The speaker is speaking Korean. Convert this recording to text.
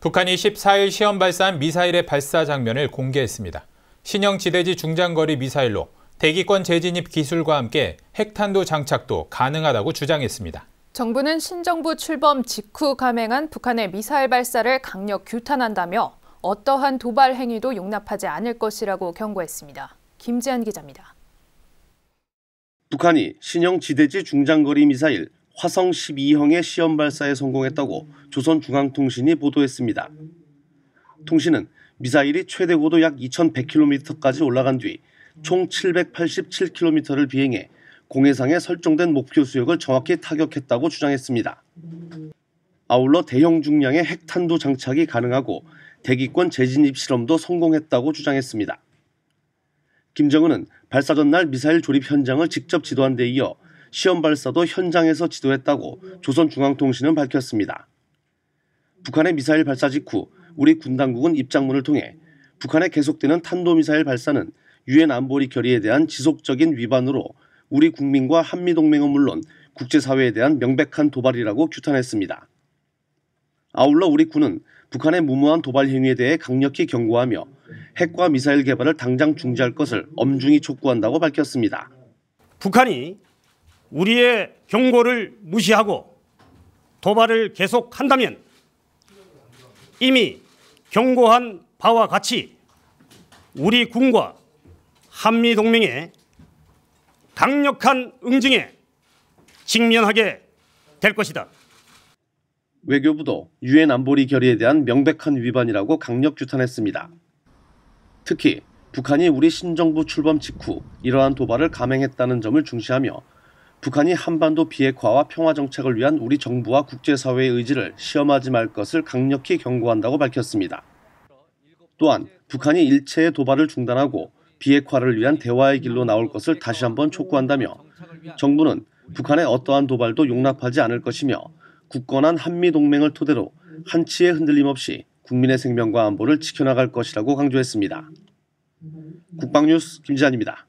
북한이 14일 시험 발사한 미사일의 발사 장면을 공개했습니다. 신형 지대지 중장거리 미사일로 대기권 재진입 기술과 함께 핵탄도 장착도 가능하다고 주장했습니다. 정부는 신정부 출범 직후 감행한 북한의 미사일 발사를 강력 규탄한다며 어떠한 도발 행위도 용납하지 않을 것이라고 경고했습니다. 김재한 기자입니다. 북한이 신형 지대지 중장거리 미사일 화성 12형의 시험 발사에 성공했다고 조선중앙통신이 보도했습니다. 통신은 미사일이 최대 고도 약 2,100km까지 올라간 뒤 총 787km를 비행해 공해상에 설정된 목표 수역을 정확히 타격했다고 주장했습니다. 아울러 대형 중량의 핵탄두 장착이 가능하고 대기권 재진입 실험도 성공했다고 주장했습니다. 김정은은 발사 전날 미사일 조립 현장을 직접 지도한 데 이어 시험 발사도 현장에서 지도했다고 조선중앙통신은 밝혔습니다. 북한의 미사일 발사 직후 우리 군 당국은 입장문을 통해 북한의 계속되는 탄도미사일 발사는 유엔 안보리 결의에 대한 지속적인 위반으로 우리 국민과 한미동맹은 물론 국제사회에 대한 명백한 도발이라고 규탄했습니다. 아울러 우리 군은 북한의 무모한 도발 행위에 대해 강력히 경고하며 핵과 미사일 개발을 당장 중지할 것을 엄중히 촉구한다고 밝혔습니다. 북한이 우리의 경고를 무시하고 도발을 계속한다면 이미 경고한 바와 같이 우리 군과 한미 동맹의 강력한 응징에 직면하게 될 것이다. 외교부도 유엔 안보리 결의에 대한 명백한 위반이라고 강력 규탄했습니다. 특히 북한이 우리 신정부 출범 직후 이러한 도발을 감행했다는 점을 중시하며 북한이 한반도 비핵화와 평화 정책을 위한 우리 정부와 국제사회의 의지를 시험하지 말 것을 강력히 경고한다고 밝혔습니다. 또한 북한이 일체의 도발을 중단하고 비핵화를 위한 대화의 길로 나올 것을 다시 한번 촉구한다며 정부는 북한의 어떠한 도발도 용납하지 않을 것이며 굳건한 한미동맹을 토대로 한치의 흔들림 없이 국민의 생명과 안보를 지켜나갈 것이라고 강조했습니다. 국방뉴스 김지한입니다.